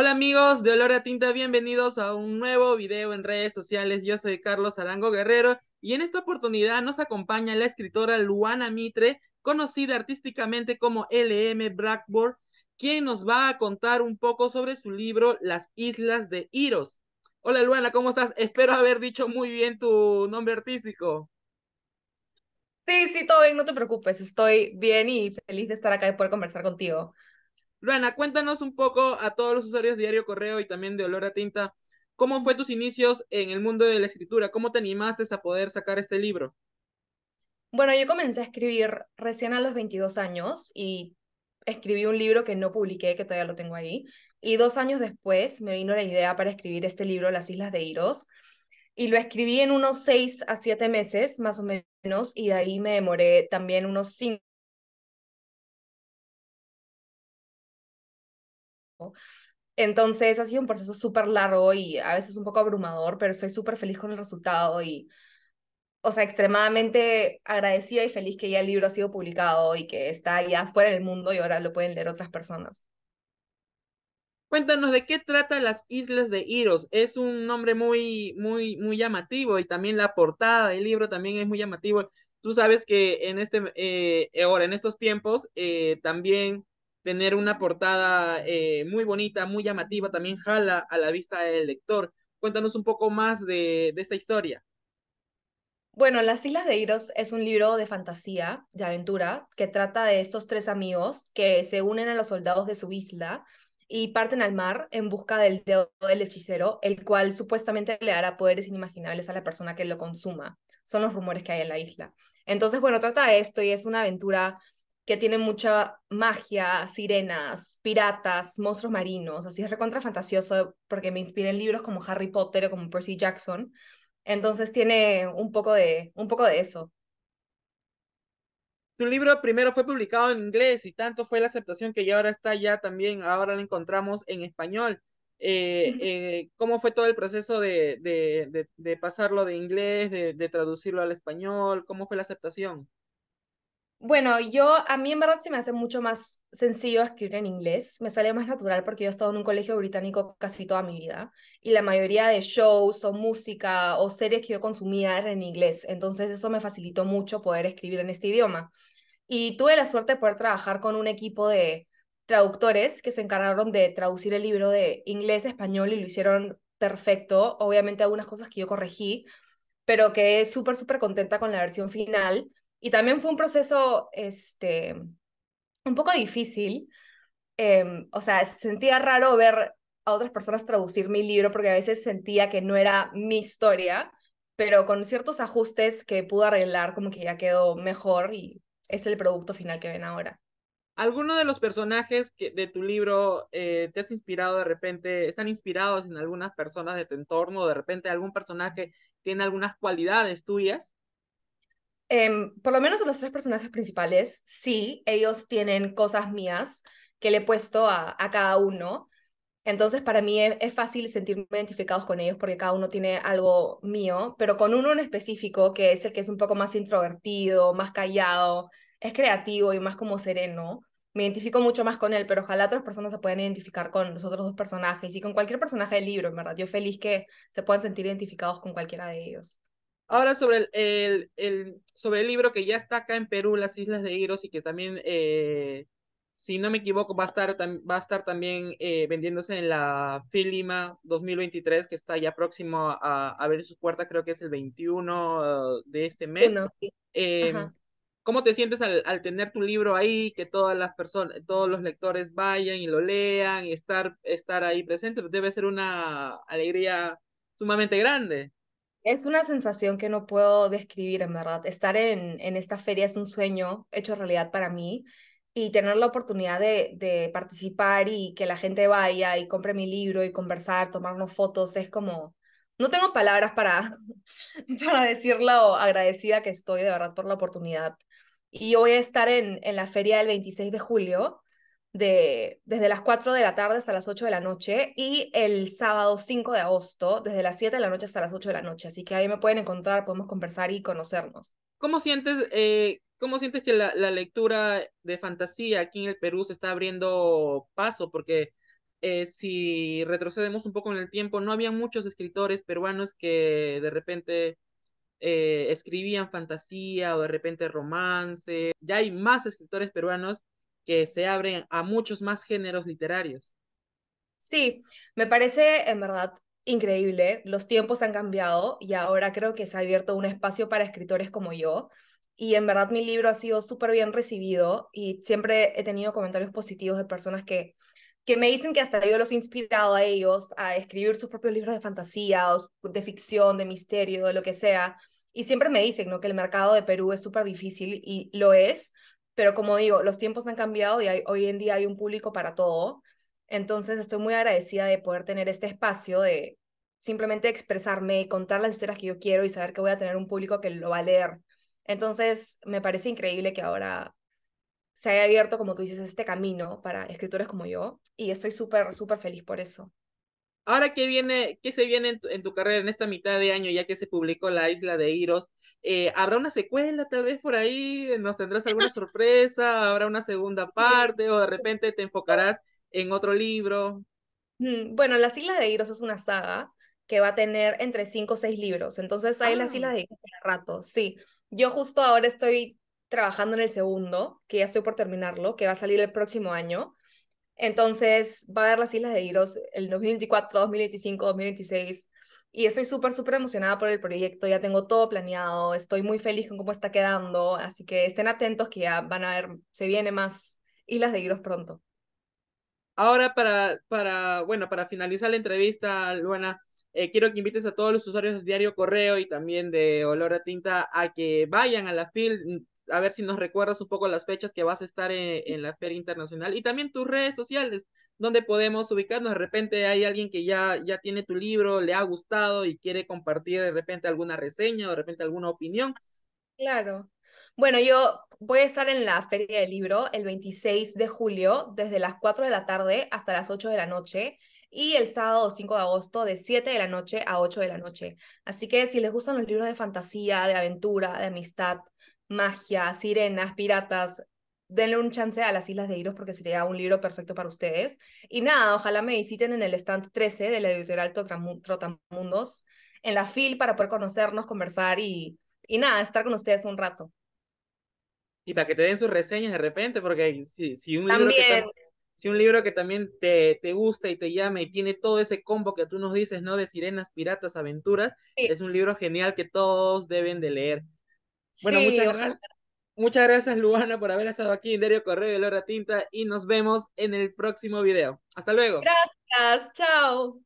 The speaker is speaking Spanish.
Hola amigos de Olor a Tinta, bienvenidos a un nuevo video en redes sociales. Yo soy Carlos Arango Guerrero y en esta oportunidad nos acompaña la escritora Luana Mitre, conocida artísticamente como LM Blackboard, quien nos va a contar un poco sobre su libro Las Islas de Iros. Hola Luana, ¿cómo estás? Espero haber dicho muy bien tu nombre artístico. Sí, sí, todo bien, no te preocupes, estoy bien y feliz de estar acá y poder conversar contigo. Luana, cuéntanos un poco a todos los usuarios de Diario Correo y también de Olor a Tinta, ¿cómo fue tus inicios en el mundo de la escritura? ¿Cómo te animaste a poder sacar este libro? Bueno, yo comencé a escribir recién a los 22 años y escribí un libro que no publiqué, que todavía lo tengo ahí. Y dos años después me vino la idea para escribir este libro, Las Islas de Iros. Y lo escribí en unos seis a siete meses, más o menos, y de ahí me demoré también unos cinco Entonces ha sido un proceso súper largo y a veces un poco abrumador, pero soy súper feliz con el resultado y, o sea, extremadamente agradecida y feliz que ya el libro ha sido publicado y que está ya fuera del mundo y ahora lo pueden leer otras personas. Cuéntanos de qué trata las Islas de Iros. Es un nombre muy, muy, muy llamativo y también la portada del libro también es muy llamativo. Tú sabes que en este, eh, ahora en estos tiempos eh, también tener una portada eh, muy bonita, muy llamativa, también jala a la vista del lector. Cuéntanos un poco más de, de esta historia. Bueno, Las Islas de Iros es un libro de fantasía, de aventura, que trata de estos tres amigos que se unen a los soldados de su isla y parten al mar en busca del dedo del hechicero, el cual supuestamente le dará poderes inimaginables a la persona que lo consuma. Son los rumores que hay en la isla. Entonces, bueno, trata de esto y es una aventura que tiene mucha magia, sirenas, piratas, monstruos marinos, así es recontra fantasioso porque me inspira en libros como Harry Potter o como Percy Jackson. Entonces tiene un poco de, un poco de eso. Tu libro primero fue publicado en inglés y tanto fue la aceptación que ya ahora está ya también, ahora lo encontramos en español. Eh, eh, ¿Cómo fue todo el proceso de, de pasarlo de inglés, de traducirlo al español? ¿Cómo fue la aceptación? Bueno, yo a mí en verdad sí me hace mucho más sencillo escribir en inglés, me sale más natural porque yo he estado en un colegio británico casi toda mi vida y la mayoría de shows o música o series que yo consumía eran en inglés, entonces eso me facilitó mucho poder escribir en este idioma. Y tuve la suerte de poder trabajar con un equipo de traductores que se encargaron de traducir el libro de inglés a español y lo hicieron perfecto, obviamente algunas cosas que yo corregí, pero quedé súper, súper contenta con la versión final y también fue un proceso, este, un poco difícil. Em, o sea, sentía raro ver a otras personas traducir mi libro porque a veces sentía que no era mi historia, pero con ciertos ajustes que pude arreglar, como que ya quedó mejor y es el producto final que ven ahora. ¿Alguno de los personajes que, de tu libro eh, te has inspirado de repente? ¿Están inspirados en algunas personas de tu entorno? ¿De repente algún personaje tiene algunas cualidades tuyas? Em, por lo menos en los tres personajes principales, sí, ellos tienen cosas mías que le he puesto a, cada uno. Entonces, para mí es, es, fácil sentirme identificados con ellos porque cada uno tiene algo mío, pero con uno en específico, que es el que es un poco más introvertido, más callado, es creativo y más como sereno. Me identifico mucho más con él, pero ojalá otras personas se puedan identificar con los otros dos personajes y con cualquier personaje del libro, en verdad. Yo feliz que se puedan sentir identificados con cualquiera de ellos. Ahora sobre el, el, sobre el libro que ya está acá en Perú, Las Islas de Iros, y que también, eh, si no me equivoco, va a estar, va a estar también eh, vendiéndose en la Filima 2023, que está ya próximo a, a abrir su puerta, creo que es el 21 eh, de este mes. Em, ¿Cómo te sientes al, al, tener tu libro ahí, que todas las personas, todos los lectores vayan y lo lean y estar, estar ahí presente? Debe ser una alegría sumamente grande. Es una sensación que no puedo describir, en verdad. Estar en, en esta feria es un sueño hecho realidad para mí y tener la oportunidad de, de, participar y que la gente vaya y compre mi libro y conversar, tomarnos fotos, es como, no tengo palabras para, para decir lo agradecida que estoy de verdad por la oportunidad. Y yo voy a estar en, en la feria del 26 de julio de, desde las 4 de la tarde hasta las 8 de la noche y el sábado 5 de agosto desde las 7 de la noche hasta las 8 de la noche. Así que ahí me pueden encontrar, podemos conversar y conocernos. ¿Cómo sientes, eh, cómo sientes que la, la, lectura de fantasía aquí en el Perú se está abriendo paso? Porque eh, si retrocedemos un poco en el tiempo, no había muchos escritores peruanos que de repente eh, escribían fantasía o de repente romance. Ya hay más escritores peruanos que se abren a muchos más géneros literarios. Sí, me parece en verdad increíble. Los tiempos han cambiado y ahora creo que se ha abierto un espacio para escritores como yo. Y en verdad mi libro ha sido súper bien recibido y siempre he tenido comentarios positivos de personas que, que me dicen que hasta yo los he inspirado a ellos a escribir sus propios libros de fantasía, de ficción, de misterio, de lo que sea. Y siempre me dicen ¿no? que el mercado de Perú es súper difícil y lo es, pero como digo, los tiempos han cambiado y hoy en día hay un público para todo. Entonces estoy muy agradecida de poder tener este espacio de simplemente expresarme, y contar las historias que yo quiero y saber que voy a tener un público que lo va a leer. Entonces me parece increíble que ahora se haya abierto, como tú dices, este camino para escritores como yo y estoy súper, súper feliz por eso. Ahora, ¿qué, viene, qué se viene en tu, carrera en esta mitad de año, ya que se publicó La Isla de Iros? Eh, ¿Habrá una secuela tal vez por ahí? ¿Nos tendrás alguna sorpresa? ¿Habrá una segunda parte? ¿O de repente te enfocarás en otro libro? Mm, bueno, La Isla de Iros es una saga que va a tener entre cinco o seis libros. Entonces, hay La Isla ah. de Iros rato, sí. Yo justo ahora estoy trabajando en el segundo, que ya estoy por terminarlo, que va a salir el próximo año. Entonces va a haber las Islas de Iros el 2024, 2025, 2026. Y estoy súper, súper emocionada por el proyecto. Ya tengo todo planeado. Estoy muy feliz con cómo está quedando. Así que estén atentos que ya van a ver, se viene más Islas de Iros pronto. Ahora para, para, bueno, para finalizar la entrevista, Luana, eh, quiero que invites a todos los usuarios de Diario Correo y también de Olor a Tinta a que vayan a la FIL a ver si nos recuerdas un poco las fechas que vas a estar e-, en, la Feria Internacional y también tus redes sociales, donde podemos ubicarnos. De repente hay alguien que ya, ya tiene tu libro, le ha gustado y quiere compartir de repente alguna reseña o de repente alguna opinión. Claro. Bueno, yo voy a estar en la Feria del Libro el 26 de julio, desde las 4 de la tarde hasta las 8 de la noche y el sábado 5 de agosto de 7 de la noche a 8 de la noche. Así que si les gustan los libros de fantasía, de aventura, de amistad, magia, sirenas, piratas, denle un chance a las Islas de Iros porque sería un libro perfecto para ustedes. Y nada, ojalá me visiten en el stand 13 de la editorial Trotamundos, en la FIL para poder conocernos, conversar y, y nada, estar con ustedes un rato. Y para que te den sus reseñas de repente, porque si, si un libro... Que también te, te, gusta y te llama y tiene todo ese combo que tú nos dices, ¿no? De sirenas, piratas, aventuras, es un libro genial que todos deben de leer. Bueno, muchas, gracias, muchas gracias Luana por haber estado aquí en Diario Correo de Lora Tinta y nos vemos en el próximo video. Hasta luego. Gracias, chao.